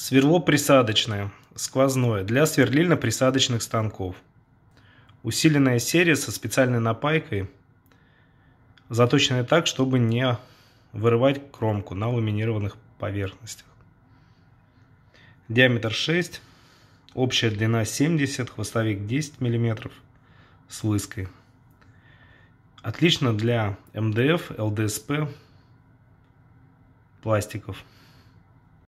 Сверло присадочное, сквозное, для сверлильно-присадочных станков. Усиленная серия со специальной напайкой, заточенная так, чтобы не вырывать кромку на ламинированных поверхностях. Диаметр 6, общая длина 70, хвостовик 10 мм с выской. Отлично для МДФ, ЛДСП, пластиков.